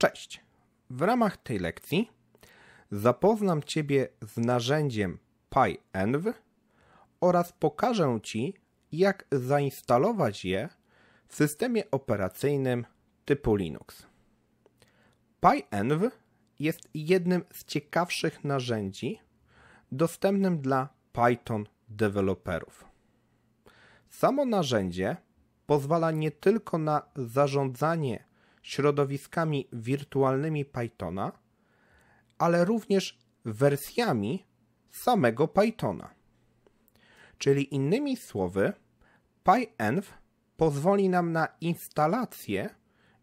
Cześć! W ramach tej lekcji zapoznam Ciebie z narzędziem PyEnv oraz pokażę Ci, jak zainstalować je w systemie operacyjnym typu Linux. PyEnv jest jednym z ciekawszych narzędzi dostępnym dla Python deweloperów. Samo narzędzie pozwala nie tylko na zarządzanie środowiskami wirtualnymi Pythona, ale również wersjami samego Pythona. Czyli innymi słowy, PyEnv pozwoli nam na instalację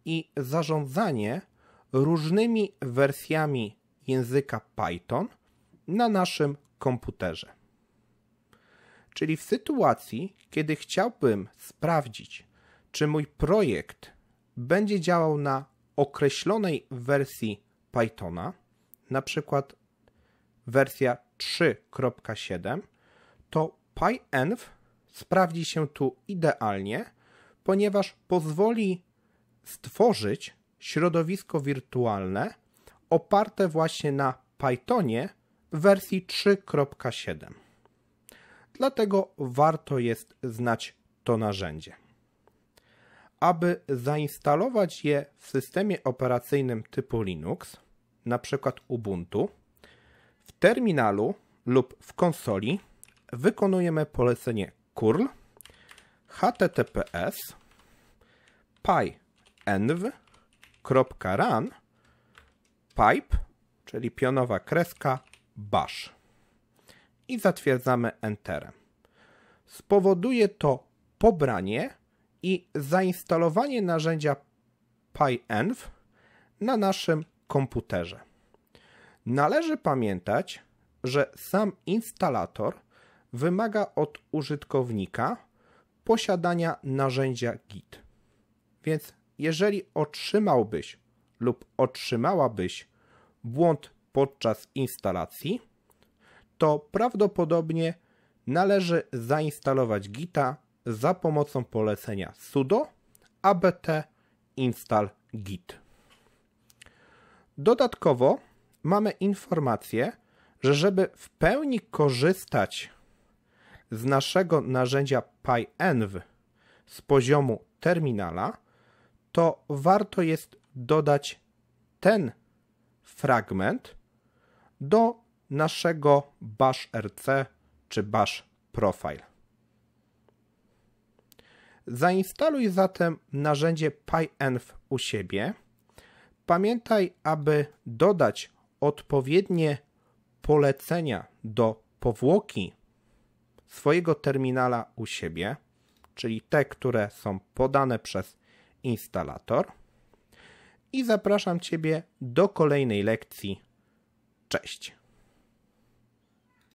i zarządzanie różnymi wersjami języka Python na naszym komputerze. Czyli w sytuacji, kiedy chciałbym sprawdzić, czy mój projekt będzie działał na określonej wersji Pythona, na przykład wersja 3.7, to PyEnv sprawdzi się tu idealnie, ponieważ pozwoli stworzyć środowisko wirtualne oparte właśnie na Pythonie w wersji 3.7. Dlatego warto jest znać to narzędzie aby zainstalować je w systemie operacyjnym typu Linux, np. Ubuntu, w terminalu lub w konsoli wykonujemy polecenie curl https pyenv.run pipe, czyli pionowa kreska, bash i zatwierdzamy Enterem. Spowoduje to pobranie i zainstalowanie narzędzia PyEnv na naszym komputerze. Należy pamiętać, że sam instalator wymaga od użytkownika posiadania narzędzia Git. Więc jeżeli otrzymałbyś lub otrzymałabyś błąd podczas instalacji, to prawdopodobnie należy zainstalować Gita za pomocą polecenia sudo apt install git. Dodatkowo mamy informację, że żeby w pełni korzystać z naszego narzędzia PyEnv z poziomu terminala, to warto jest dodać ten fragment do naszego bashrc czy bash profile. Zainstaluj zatem narzędzie PyEnv u siebie. Pamiętaj, aby dodać odpowiednie polecenia do powłoki swojego terminala u siebie, czyli te, które są podane przez instalator. I zapraszam Ciebie do kolejnej lekcji. Cześć!